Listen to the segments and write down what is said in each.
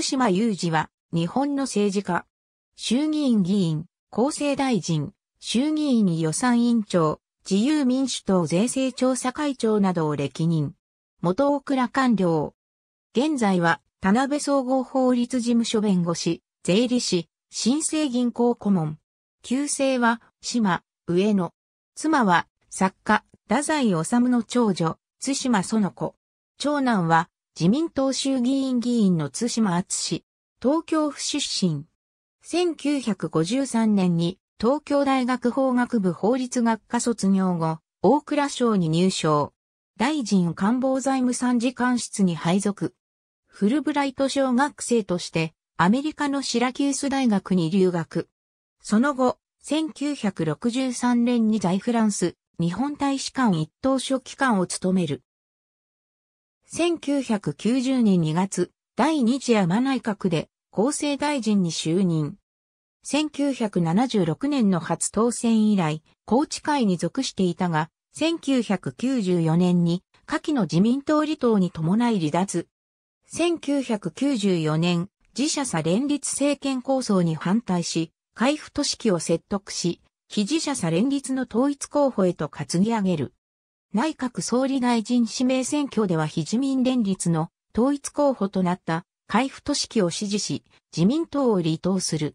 津島雄二は、日本の政治家。衆議院議員、厚生大臣、衆議院予算委員長、自由民主党税制調査会長などを歴任。元大倉官僚。現在は、田辺総合法律事務所弁護士、税理士、新生銀行顧問。旧姓は、島、上野。妻は、作家、太宰治の長女、津島園子。長男は、自民党衆議院議員の津島厚氏、東京府出身。1953年に東京大学法学部法律学科卒業後、大蔵省に入省。大臣官房財務参事官室に配属。フルブライト小学生として、アメリカのシラキュース大学に留学。その後、1963年に在フランス、日本大使館一等書記官を務める。1990年2月、第2次山内閣で厚生大臣に就任。1976年の初当選以来、高知会に属していたが、1994年に、下記の自民党離党に伴い離脱。1994年、自社差連立政権構想に反対し、海部都市を説得し、非自社差連立の統一候補へと担ぎ上げる。内閣総理大臣指名選挙では非自民連立の統一候補となった海部俊樹を支持し、自民党を離党する。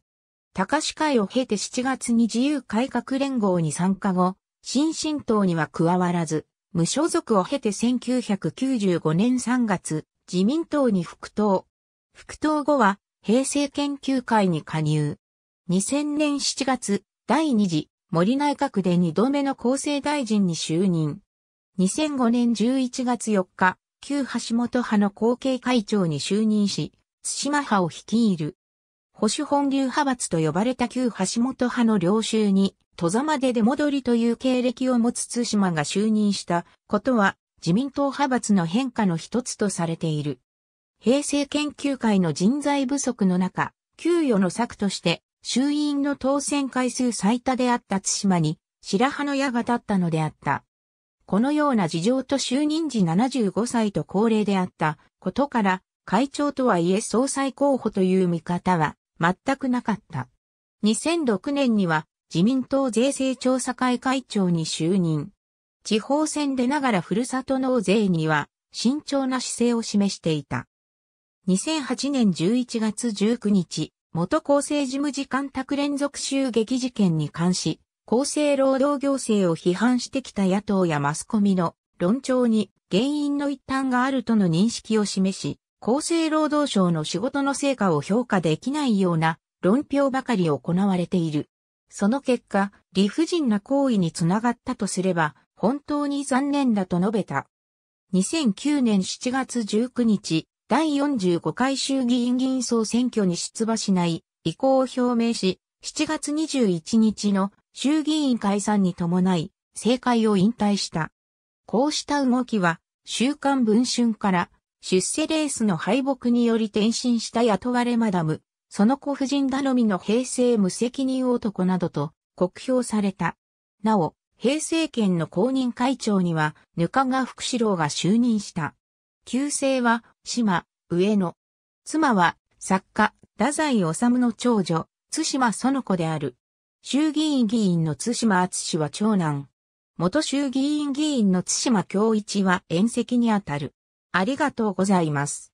高市会を経て7月に自由改革連合に参加後、新進党には加わらず、無所属を経て1995年3月、自民党に復党。復党後は、平成研究会に加入。2000年7月、第2次森内閣で2度目の厚生大臣に就任。2005年11月4日、旧橋本派の後継会長に就任し、津島派を率いる。保守本流派閥と呼ばれた旧橋本派の領袖に、戸ざまで出戻りという経歴を持つ津島が就任したことは、自民党派閥の変化の一つとされている。平成研究会の人材不足の中、給与の策として、衆院の当選回数最多であった津島に、白羽の矢が立ったのであった。このような事情と就任時75歳と高齢であったことから、会長とはいえ総裁候補という見方は全くなかった。2006年には自民党税制調査会会長に就任。地方選でながらふるさと納税には慎重な姿勢を示していた。2008年11月19日、元厚生事務次官宅連続襲撃事件に関し、厚生労働行政を批判してきた野党やマスコミの論調に原因の一端があるとの認識を示し、厚生労働省の仕事の成果を評価できないような論評ばかり行われている。その結果、理不尽な行為につながったとすれば、本当に残念だと述べた。2009年7月19日、第45回衆議院議員総選挙に出馬しない意向を表明し、7月21日の衆議院解散に伴い、政界を引退した。こうした動きは、週刊文春から、出世レースの敗北により転身した雇われマダム、その子夫人頼みの平成無責任男などと酷評された。なお、平成県の公認会長には、ぬかが福士郎が就任した。旧姓は、島、上野。妻は、作家、太宰治の長女、津島園子である。衆議院議員の津島厚氏は長男。元衆議院議員の津島京一は遠席にあたる。ありがとうございます。